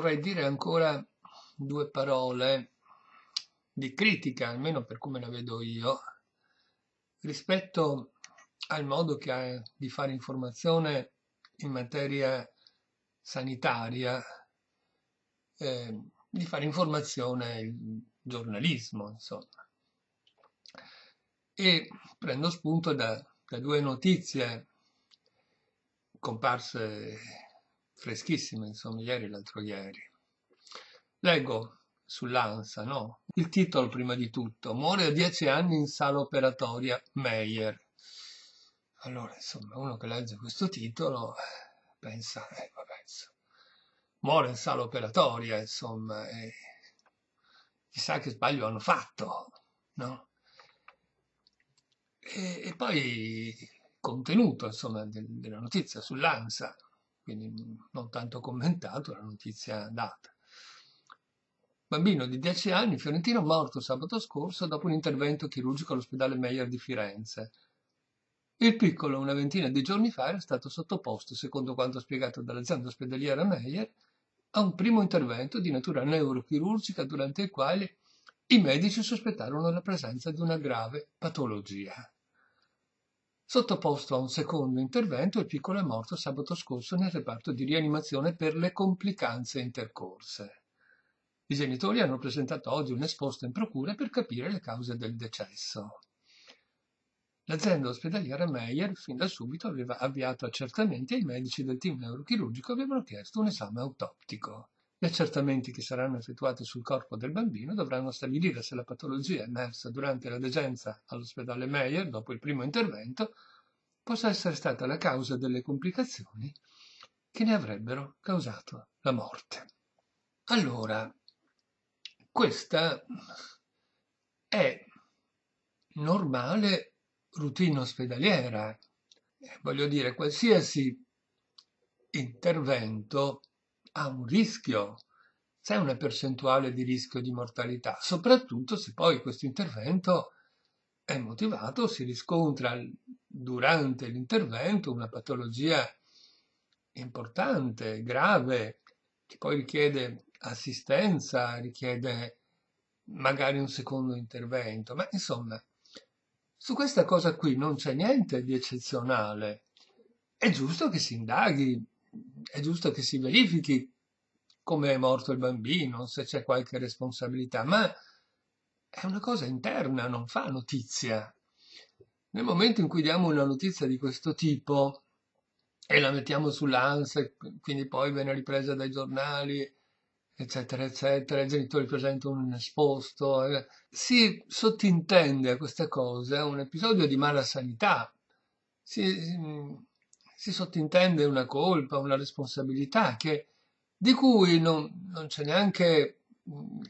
vorrei dire ancora due parole di critica, almeno per come la vedo io, rispetto al modo che ha di fare informazione in materia sanitaria, eh, di fare informazione il giornalismo, insomma. E prendo spunto da, da due notizie comparse freschissima, insomma, ieri e l'altro ieri. Leggo sull'ANSA, no? Il titolo prima di tutto, muore a dieci anni in sala operatoria Meyer. Allora, insomma, uno che legge questo titolo eh, pensa, eh, vabbè, insomma, muore in sala operatoria, insomma, e chissà che sbaglio hanno fatto, no? E, e poi contenuto, insomma, del, della notizia sull'ANSA, quindi non tanto commentato la notizia data. Bambino di 10 anni, fiorentino, morto sabato scorso dopo un intervento chirurgico all'ospedale Meyer di Firenze. Il piccolo, una ventina di giorni fa, era stato sottoposto, secondo quanto spiegato dall'azienda ospedaliera Meyer, a un primo intervento di natura neurochirurgica durante il quale i medici sospettarono la presenza di una grave patologia. Sottoposto a un secondo intervento, il piccolo è morto sabato scorso nel reparto di rianimazione per le complicanze intercorse. I genitori hanno presentato oggi un esposto in procura per capire le cause del decesso. L'azienda ospedaliera Meyer fin da subito aveva avviato accertamenti e i medici del team neurochirurgico avevano chiesto un esame autoptico. Gli accertamenti che saranno effettuati sul corpo del bambino dovranno stabilire se la patologia emersa durante la degenza all'ospedale Meyer dopo il primo intervento possa essere stata la causa delle complicazioni che ne avrebbero causato la morte. Allora, questa è normale routine ospedaliera. Voglio dire, qualsiasi intervento ha un rischio, c'è una percentuale di rischio di mortalità, soprattutto se poi questo intervento è motivato, si riscontra durante l'intervento una patologia importante, grave, che poi richiede assistenza, richiede magari un secondo intervento, ma insomma, su questa cosa qui non c'è niente di eccezionale. È giusto che si indaghi è giusto che si verifichi come è morto il bambino, se c'è qualche responsabilità, ma è una cosa interna, non fa notizia. Nel momento in cui diamo una notizia di questo tipo e la mettiamo sull'ANSE, quindi poi viene ripresa dai giornali, eccetera, eccetera, i genitori presentano un esposto, eh, si sottintende a questa cosa un episodio di mala sanità. Si, mm, si sottintende una colpa, una responsabilità che, di cui non, non c'è neanche mm,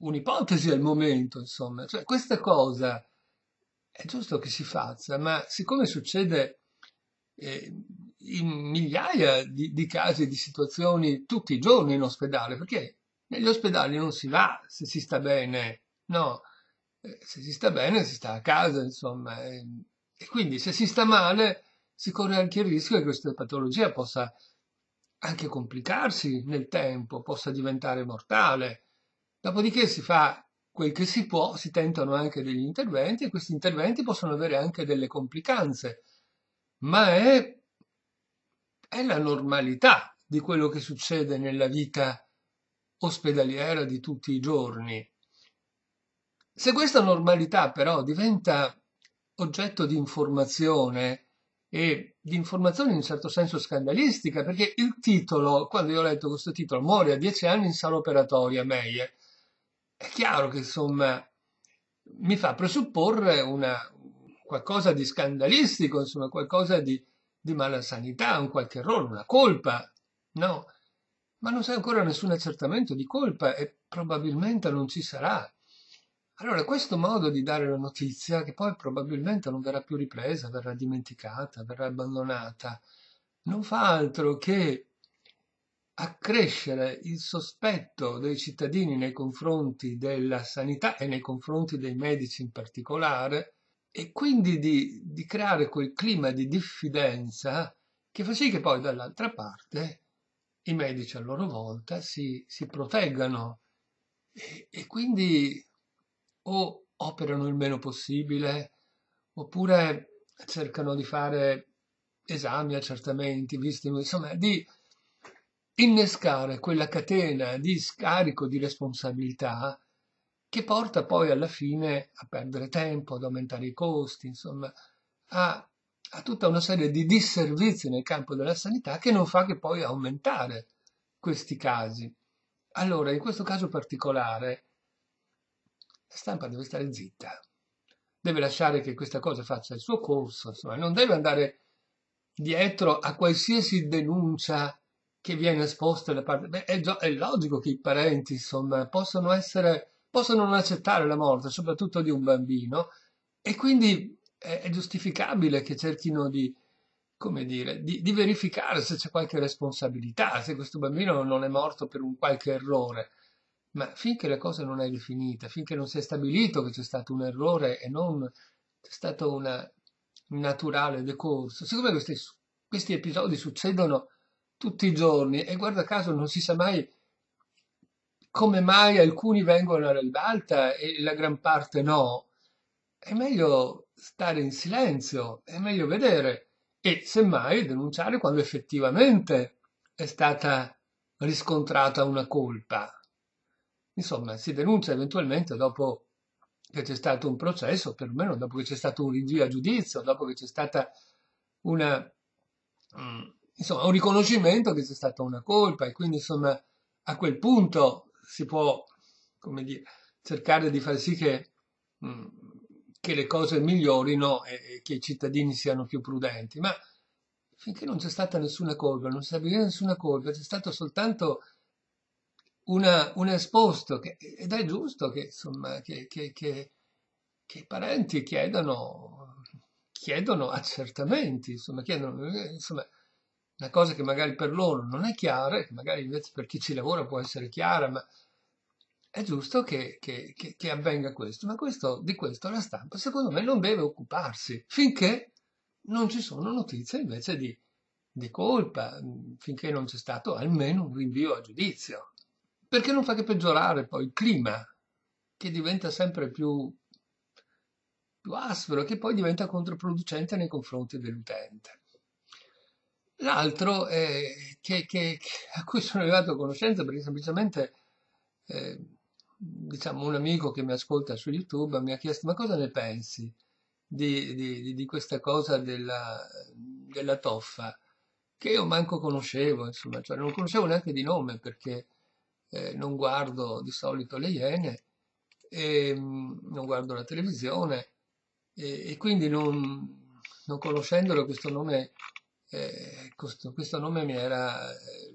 un'ipotesi al momento, insomma. Cioè, questa cosa è giusto che si faccia, ma siccome succede eh, in migliaia di, di casi, di situazioni tutti i giorni in ospedale, perché negli ospedali non si va se si sta bene, no, eh, se si sta bene si sta a casa, insomma. Eh, e quindi se si sta male si corre anche il rischio che questa patologia possa anche complicarsi nel tempo, possa diventare mortale. Dopodiché si fa quel che si può, si tentano anche degli interventi e questi interventi possono avere anche delle complicanze, ma è, è la normalità di quello che succede nella vita ospedaliera di tutti i giorni. Se questa normalità però diventa oggetto di informazione, e di informazione in un certo senso scandalistica, perché il titolo, quando io ho letto questo titolo, muore a dieci anni in sala operatoria, Meyer, è chiaro che insomma mi fa presupporre una, qualcosa di scandalistico, insomma qualcosa di, di mala sanità, un qualche errore, una colpa, no? Ma non c'è ancora nessun accertamento di colpa e probabilmente non ci sarà. Allora, questo modo di dare la notizia, che poi probabilmente non verrà più ripresa, verrà dimenticata, verrà abbandonata, non fa altro che accrescere il sospetto dei cittadini nei confronti della sanità e nei confronti dei medici in particolare e quindi di, di creare quel clima di diffidenza che fa sì che poi dall'altra parte i medici a loro volta si, si proteggano e, e quindi o operano il meno possibile, oppure cercano di fare esami, accertamenti, visti, insomma, di innescare quella catena di scarico di responsabilità che porta poi alla fine a perdere tempo, ad aumentare i costi, insomma, a, a, tutta una serie di disservizi nel campo della sanità che non fa che poi aumentare questi casi. Allora, in questo caso particolare, la stampa deve stare zitta, deve lasciare che questa cosa faccia il suo corso, insomma, non deve andare dietro a qualsiasi denuncia che viene esposta da parte. Beh, è, è, logico che i parenti, insomma, possono essere possono non accettare la morte, soprattutto di un bambino, e quindi è, è giustificabile che cerchino di, come dire, di, di verificare se c'è qualche responsabilità, se questo bambino non è morto per un qualche errore ma finché la cosa non è definita, finché non si è stabilito che c'è stato un errore e non c'è stato un naturale decorso, siccome questi, questi episodi succedono tutti i giorni e guarda caso non si sa mai come mai alcuni vengono alla ribalta e la gran parte no, è meglio stare in silenzio, è meglio vedere e semmai denunciare quando effettivamente è stata riscontrata una colpa. Insomma, si denuncia eventualmente dopo che c'è stato un processo, perlomeno dopo che c'è stato un rinvio a giudizio, dopo che c'è stata una, mm, insomma, un riconoscimento che c'è stata una colpa e quindi insomma a quel punto si può dire, cercare di far sì che, mm, che le cose migliorino e, che i cittadini siano più prudenti, ma finché non c'è stata nessuna colpa, non si è stata nessuna colpa, c'è stato soltanto una, un esposto che, ed è giusto che, insomma, che, che, che, i parenti chiedano, chiedono accertamenti, insomma, chiedono, insomma, una cosa che magari per loro non è chiara, che magari invece per chi ci lavora può essere chiara, ma è giusto che, che, che, che avvenga questo, ma questo, di questo la stampa secondo me non deve occuparsi finché non ci sono notizie invece di, di colpa, finché non c'è stato almeno un rinvio a giudizio perché non fa che peggiorare poi il clima, che diventa sempre più, più aspro e che poi diventa controproducente nei confronti dell'utente. L'altro eh, che, che, a cui sono arrivato a conoscenza perché semplicemente eh, diciamo un amico che mi ascolta su YouTube mi ha chiesto ma cosa ne pensi di, di, di questa cosa della, della, toffa che io manco conoscevo, insomma, cioè non conoscevo neanche di nome perché eh, non guardo di solito le Iene, e, ehm, non guardo la televisione e, e quindi non, non, conoscendolo questo nome, eh, questo, questo nome mi, era, eh,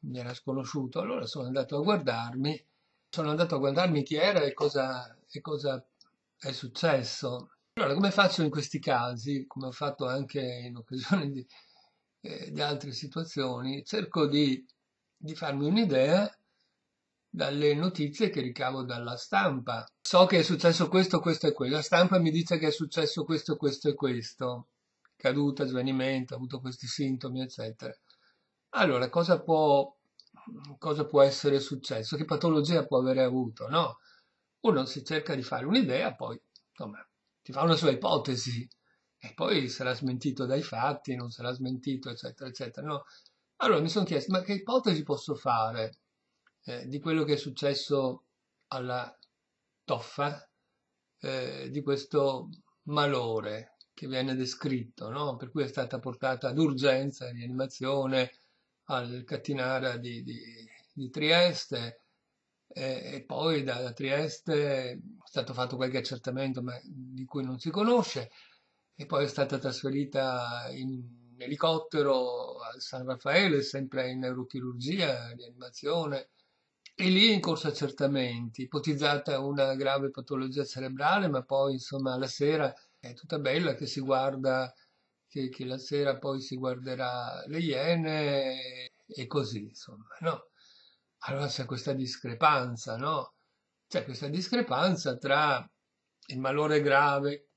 mi, era, sconosciuto. Allora sono andato a guardarmi, sono andato a guardarmi chi era e cosa, e cosa è successo. Allora, come faccio in questi casi, come ho fatto anche in occasione di, eh, di altre situazioni, cerco di, di farmi un'idea dalle notizie che ricavo dalla stampa. So che è successo questo, questo e quello. La stampa mi dice che è successo questo, questo e questo. Caduta, svenimento, ha avuto questi sintomi, eccetera. Allora, cosa può, cosa può essere successo? Che patologia può avere avuto? No? Uno si cerca di fare un'idea, poi insomma, ti fa una sua ipotesi e poi sarà smentito dai fatti, non sarà smentito, eccetera, eccetera. No? Allora mi sono chiesto, ma che ipotesi posso fare? Eh, di quello che è successo alla toffa eh, di questo malore che viene descritto, no? per cui è stata portata d'urgenza in rianimazione al Cattinara di, di, di Trieste eh, e poi da, da, Trieste è stato fatto qualche accertamento ma di cui non si conosce e poi è stata trasferita in elicottero a San Raffaele, sempre in neurochirurgia, rianimazione, e lì in corso accertamenti, ipotizzata una grave patologia cerebrale, ma poi insomma la sera è tutta bella che si guarda, che, che la sera poi si guarderà le iene e così insomma, no? Allora c'è questa discrepanza, no? C'è questa discrepanza tra il malore grave,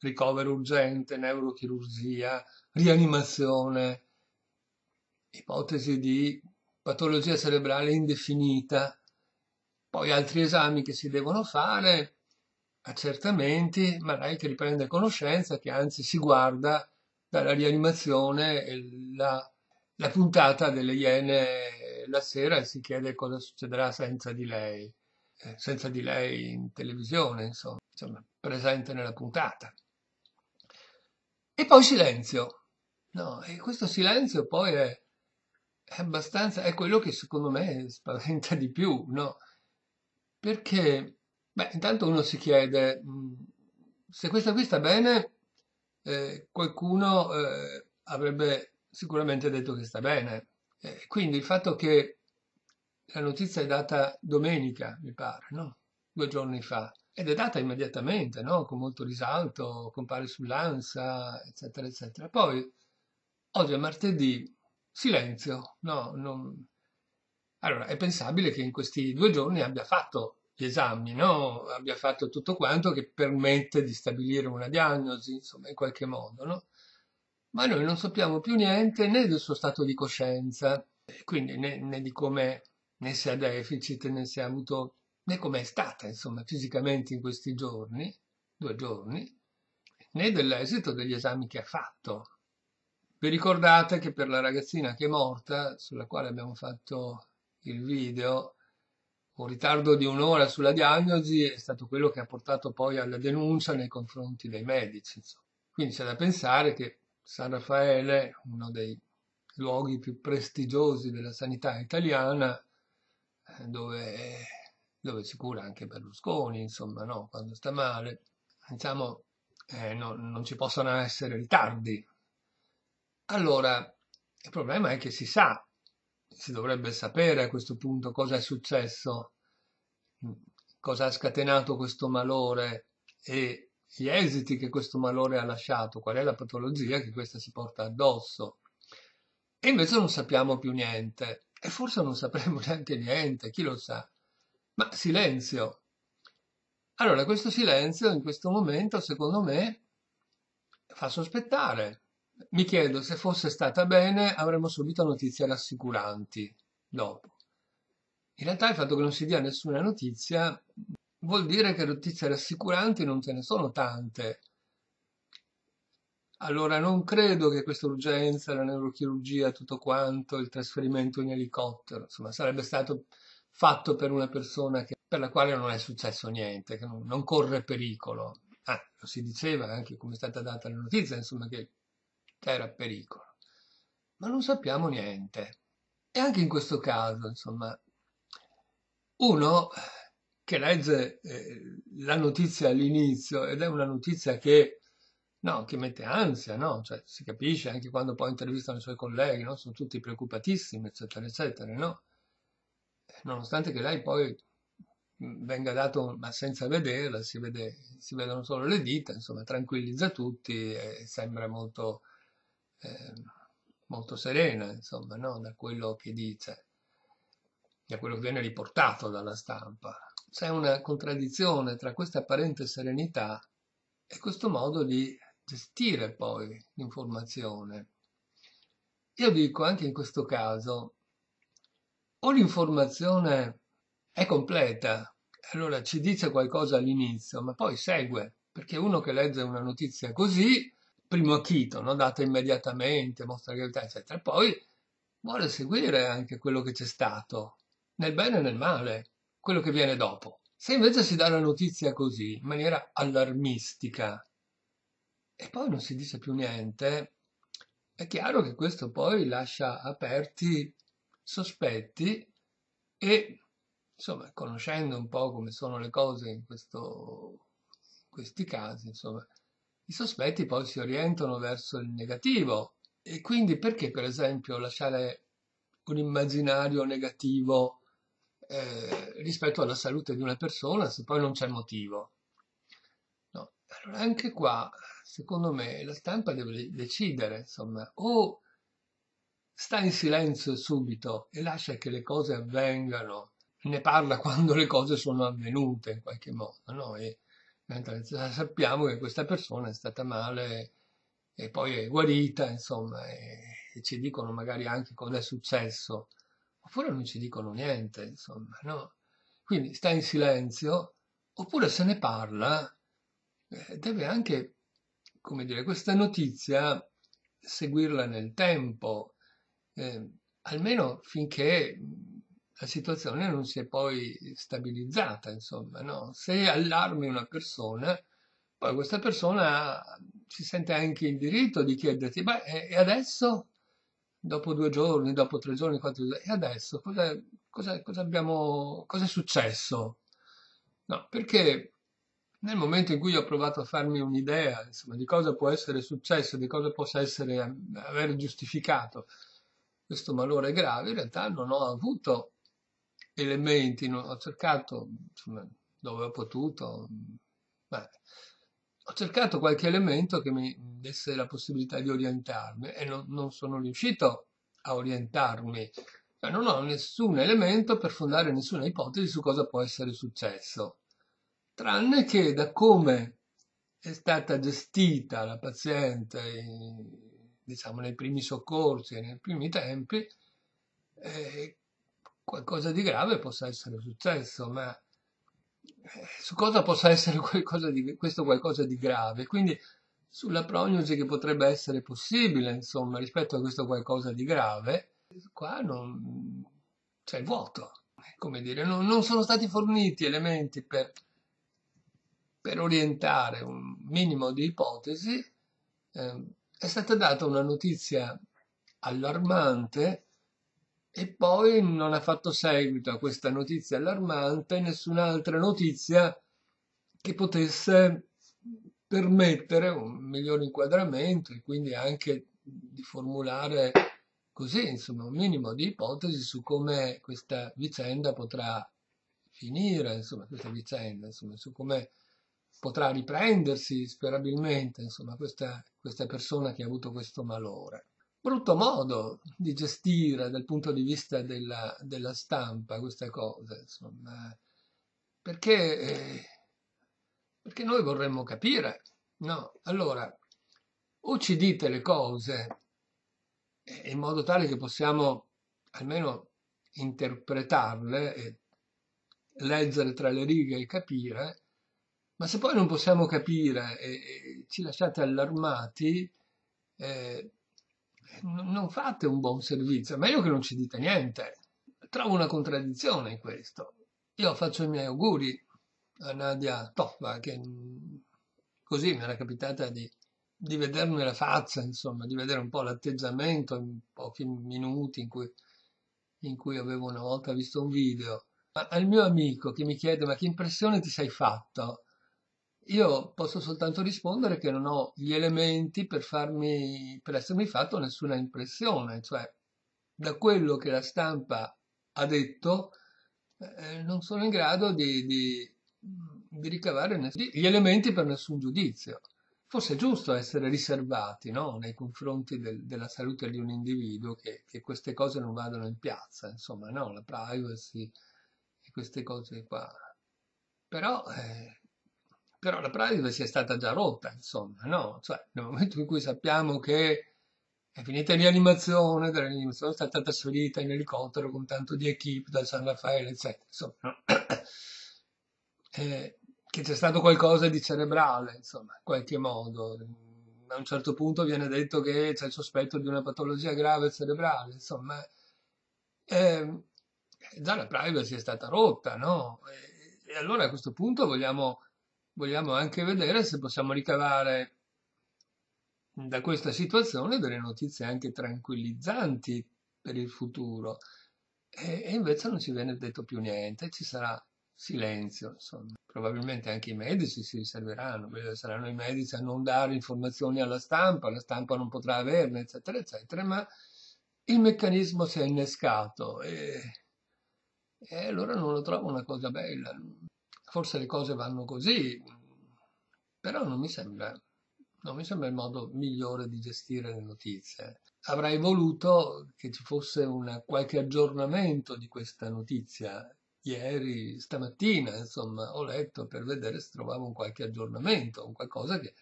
ricovero urgente, neurochirurgia, rianimazione, ipotesi di patologia cerebrale indefinita, poi altri esami che si devono fare, accertamenti, ma lei che riprende conoscenza, che anzi si guarda dalla rianimazione la, la puntata delle Iene la sera e si chiede cosa succederà senza di lei, eh, senza di lei in televisione, insomma, insomma, presente nella puntata. E poi silenzio. No, e questo silenzio poi è, è abbastanza, è quello che secondo me spaventa di più, no? Perché, beh, intanto uno si chiede, mm, se questa qui sta bene, eh, qualcuno eh, avrebbe sicuramente detto che sta bene. Eh, quindi il fatto che la notizia è data domenica, mi pare, no? Due giorni fa. Ed è data immediatamente, no? Con molto risalto, compare sull'ANSA, eccetera, eccetera. Poi, oggi è martedì, Silenzio, no, non... Allora, è pensabile che in questi due giorni abbia fatto gli esami, no? abbia fatto tutto quanto che permette di stabilire una diagnosi, insomma, in qualche modo, no? Ma noi non sappiamo più niente né del suo stato di coscienza, quindi né, né di come, né se ha deficit, né se ha avuto, né come è stata, insomma, fisicamente in questi giorni, due giorni, né dell'esito degli esami che ha fatto. Vi ricordate che per la ragazzina che è morta, sulla quale abbiamo fatto il video, un ritardo di un'ora sulla diagnosi è stato quello che ha portato poi alla denuncia nei confronti dei medici. Quindi c'è da pensare che San Raffaele, uno dei luoghi più prestigiosi della sanità italiana, eh, dove, dove si cura anche Berlusconi, insomma, no? quando sta male, diciamo, eh, no, non ci possono essere ritardi, allora, il problema è che si sa, si dovrebbe sapere a questo punto cosa è successo, cosa ha scatenato questo malore e gli esiti che questo malore ha lasciato, qual è la patologia che questa si porta addosso. E invece non sappiamo più niente, e forse non sapremo neanche niente, chi lo sa. Ma silenzio. Allora, questo silenzio in questo momento, secondo me, fa sospettare. Mi chiedo se fosse stata bene avremmo subito notizie rassicuranti dopo. In realtà il fatto che non si dia nessuna notizia vuol dire che notizie rassicuranti non ce ne sono tante. Allora non credo che questa urgenza, la neurochirurgia, tutto quanto, il trasferimento in elicottero, insomma, sarebbe stato fatto per una persona che, per la quale non è successo niente, che non, non corre pericolo. Ah, lo si diceva anche come è stata data la notizia, insomma, che era pericolo. Ma non sappiamo niente. E anche in questo caso, insomma, uno che legge eh, la notizia all'inizio ed è una notizia che, no, che mette ansia, no? Cioè, si capisce anche quando poi intervistano i suoi colleghi, no? Sono tutti preoccupatissimi, eccetera, eccetera, no? Nonostante che lei poi mm, venga dato, ma senza vederla, si, vede, si vedono solo le dita, insomma, tranquillizza tutti e sembra molto eh, molto serena, insomma, no? da quello che dice, da quello che viene riportato dalla stampa. C'è una contraddizione tra questa apparente serenità e questo modo di gestire poi l'informazione. Io dico anche in questo caso, o l'informazione è completa, allora ci dice qualcosa all'inizio, ma poi segue, perché uno che legge una notizia così primo acchito, no? data immediatamente, mostra la gravità, eccetera. Poi vuole seguire anche quello che c'è stato, nel bene e nel male, quello che viene dopo. Se invece si dà la notizia così, in maniera allarmistica, e poi non si dice più niente, è chiaro che questo poi lascia aperti sospetti e, insomma, conoscendo un po' come sono le cose in questo, questi casi, insomma, i sospetti poi si orientano verso il negativo. E quindi perché, per esempio, lasciare un immaginario negativo eh, rispetto alla salute di una persona se poi non c'è motivo? No. Allora, anche qua, secondo me, la stampa deve decidere, insomma, o sta in silenzio subito e lascia che le cose avvengano, ne parla quando le cose sono avvenute in qualche modo, no? E, mentre sappiamo che questa persona è stata male e poi è guarita, insomma, e, ci dicono magari anche cosa è successo, oppure non ci dicono niente, insomma, no? Quindi sta in silenzio, oppure se ne parla, eh, deve anche, come dire, questa notizia seguirla nel tempo, eh, almeno finché la situazione non si è poi stabilizzata, insomma, no? Se allarmi una persona, poi questa persona si sente anche il diritto di chiederti, ma e adesso? Dopo due giorni, dopo tre giorni, quattro giorni, e adesso? Cosa, cosa, cosa, abbiamo, cosa è successo? No, perché nel momento in cui ho provato a farmi un'idea, insomma, di cosa può essere successo, di cosa possa essere, eh, aver giustificato questo malore grave, in realtà non ho avuto elementi, no? ho cercato insomma, dove ho potuto, ma ho cercato qualche elemento che mi desse la possibilità di orientarmi e non, non sono riuscito a orientarmi. Cioè, non ho nessun elemento per fondare nessuna ipotesi su cosa può essere successo, tranne che da come è stata gestita la paziente, diciamo, nei primi soccorsi e nei primi tempi, eh, qualcosa di grave possa essere successo, ma eh, su cosa possa essere qualcosa di, questo qualcosa di grave? Quindi sulla prognosi che potrebbe essere possibile, insomma, rispetto a questo qualcosa di grave, qua non c'è il vuoto. Come dire, non, non, sono stati forniti elementi per, per, orientare un minimo di ipotesi. Eh, è stata data una notizia allarmante e poi non ha fatto seguito a questa notizia allarmante nessun'altra notizia che potesse permettere un migliore inquadramento e quindi anche di formulare così, insomma, un minimo di ipotesi su come questa vicenda potrà finire, insomma, questa vicenda, insomma, su come potrà riprendersi sperabilmente, insomma, questa, questa persona che ha avuto questo malore brutto modo di gestire dal punto di vista della, della stampa questa cosa, insomma, perché, eh, perché noi vorremmo capire, no? Allora, o ci dite le cose eh, in modo tale che possiamo almeno interpretarle e leggere tra le righe e capire, ma se poi non possiamo capire e, e ci lasciate allarmati, eh, non fate un buon servizio, è meglio che non ci dite niente. Trovo una contraddizione in questo. Io faccio i miei auguri a Nadia Toffa, che mm, così mi era capitata di, di vedermi la faccia, insomma, di vedere un po' l'atteggiamento in pochi minuti in cui, in cui avevo una volta visto un video. Ma al mio amico che mi chiede ma che impressione ti sei fatto? Io posso soltanto rispondere che non ho gli elementi per, farmi, per essermi fatto nessuna impressione, cioè da quello che la stampa ha detto eh, eh non sono in grado di, di, mm, di ricavare gli elementi per nessun giudizio. Forse è giusto essere riservati no? nei confronti del, della salute di un individuo, che, che, queste cose non vadano in piazza, insomma, no? la privacy e queste cose qua. Però eh, però la privacy è stata già rotta, insomma, no? Cioè, nel momento in cui sappiamo che è finita in rianimazione, dalla è stata trasferita in elicottero con tanto di equip da San Raffaele, eccetera, insomma, no? eh, che c'è stato qualcosa di cerebrale, insomma, in qualche modo. A un certo punto viene detto che c'è il sospetto di una patologia grave cerebrale, insomma, eh, già la privacy è stata rotta, no? E, e allora a questo punto vogliamo vogliamo anche vedere se possiamo ricavare da questa situazione delle notizie anche tranquillizzanti per il futuro. E, e invece non ci viene detto più niente, ci sarà silenzio, insomma. Probabilmente anche i medici si riserveranno, saranno i medici a non dare informazioni alla stampa, la stampa non potrà averne, eccetera, eccetera, ma il meccanismo si è innescato e, e allora non lo trovo una cosa bella forse le cose vanno così, però non mi sembra, non mi sembra il modo migliore di gestire le notizie. Avrei voluto che ci fosse una, qualche aggiornamento di questa notizia. Ieri, stamattina, insomma, ho letto per vedere se trovavo un qualche aggiornamento, un qualcosa che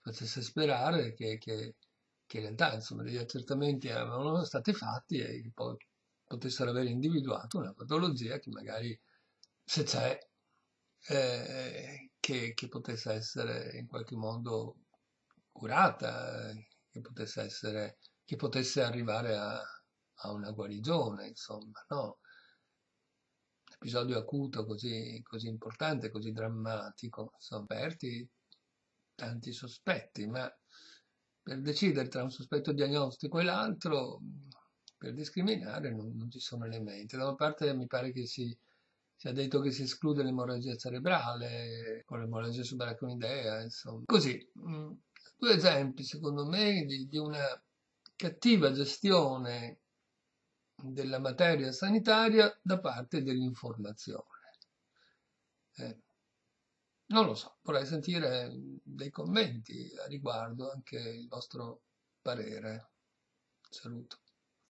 facesse sperare che, che, che in realtà insomma, degli accertamenti erano stati fatti e poi potessero aver individuato una patologia che magari se c'è eh, che, che, potesse essere in qualche modo curata, che potesse, essere, che potesse arrivare a, a, una guarigione, insomma, no? Un episodio acuto così, così importante, così drammatico, sono aperti tanti sospetti, ma per decidere tra un sospetto diagnostico e l'altro, per discriminare, non, non ci sono elementi. Da una parte mi pare che si si è detto che si esclude l'emorragia cerebrale, con l'emorragia subaracnoidea, insomma. Così, mm, due esempi, secondo me, di, di una cattiva gestione della materia sanitaria da parte dell'informazione. Eh, non lo so, vorrei sentire dei commenti a riguardo, anche il vostro parere. Saluto.